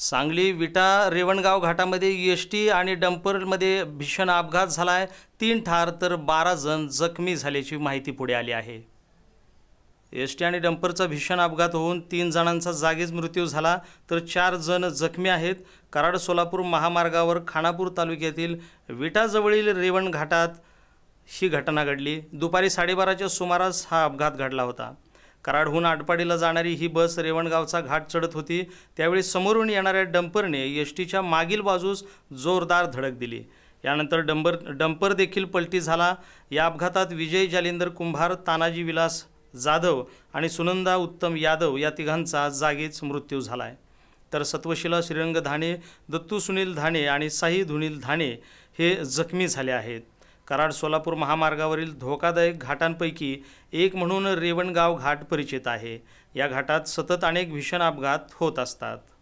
सांगली विटा रेवणगाव घाटामध्ये S T आणि डंपरमध्ये भीषण अपघात झाला आहे तीन ठार तर बारा जण जखमी झाल्याची माहिती पुढे आली आहे एस टी आणि डंपरचा भीषण अपघात होऊन तीन जणांचा जागीच मृत्यू झाला तर चार जण जखमी आहेत कराड सोलापूर महामार्गावर खानापूर तालुक्यातील विटाजवळील रेवण घाटात ही घटना घडली दुपारी साडेबाराच्या सुमारास हा अपघात घडला होता कराडहून आटपाडीला जाणारी ही बस रेवणगावचा घाट चढत होती त्यावेळी समोरून येणाऱ्या डंपरने एस टीच्या मागील बाजूस जोरदार धडक दिली यानंतर डंबर डंपर देखील पलटी झाला या अपघातात विजय जालिंदर कुंभार तानाजी विलास जाधव आणि सुनंदा उत्तम यादव या तिघांचा जागीच मृत्यू झाला आहे तर सत्वशिला श्रीरंग धाणे दत्तू सुनील धाणे आणि साई धुनील धाणे हे जखमी झाले आहेत कराड सोलापूर महामार्गावरील धोकादायक घाटांपैकी एक म्हणून रेवणगाव घाट परिचित आहे या घाटात सतत अनेक भीषण अपघात होत असतात